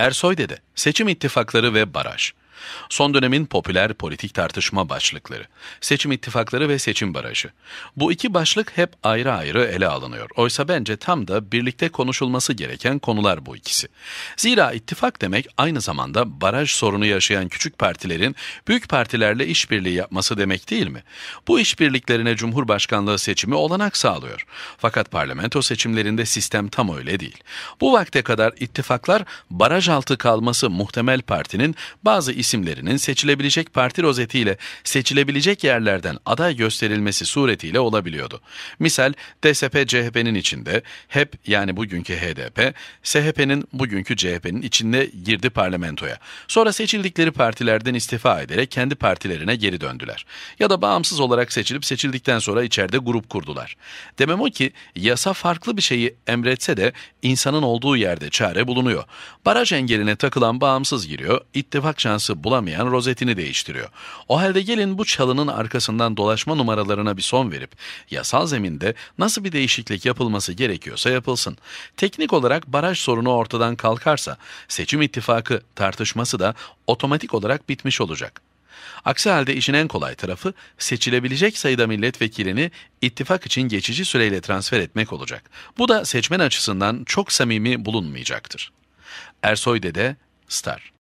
Ersoy dedi, seçim ittifakları ve baraj. Son dönemin popüler politik tartışma başlıkları, seçim ittifakları ve seçim barajı. Bu iki başlık hep ayrı ayrı ele alınıyor. Oysa bence tam da birlikte konuşulması gereken konular bu ikisi. Zira ittifak demek aynı zamanda baraj sorunu yaşayan küçük partilerin büyük partilerle işbirliği yapması demek değil mi? Bu işbirliklerine Cumhurbaşkanlığı seçimi olanak sağlıyor. Fakat parlamento seçimlerinde sistem tam öyle değil. Bu vakte kadar ittifaklar baraj altı kalması muhtemel partinin bazı isimlerinin seçilebilecek parti rozetiyle seçilebilecek yerlerden aday gösterilmesi suretiyle olabiliyordu. Misal DSP-CHP'nin içinde HEP yani bugünkü HDP, SHP'nin bugünkü CHP'nin içinde girdi parlamentoya. Sonra seçildikleri partilerden istifa ederek kendi partilerine geri döndüler. Ya da bağımsız olarak seçilip seçildikten sonra içeride grup kurdular. Demem o ki yasa farklı bir şeyi emretse de insanın olduğu yerde çare bulunuyor. Baraj engeline takılan bağımsız giriyor, ittifak şansı numarası bulamayan rozetini değiştiriyor. O halde gelin bu çalının arkasından dolaşma numaralarına bir son verip yasal zeminde nasıl bir değişiklik yapılması gerekiyorsa yapılsın. Teknik olarak baraj sorunu ortadan kalkarsa seçim ittifakı tartışması da otomatik olarak bitmiş olacak. Aksi halde işin en kolay tarafı seçilebilecek sayıda milletvekilini ittifak için geçici süreyle transfer etmek olacak. Bu da seçmen açısından çok samimi bulunmayacaktır. Ersoy Dede, Star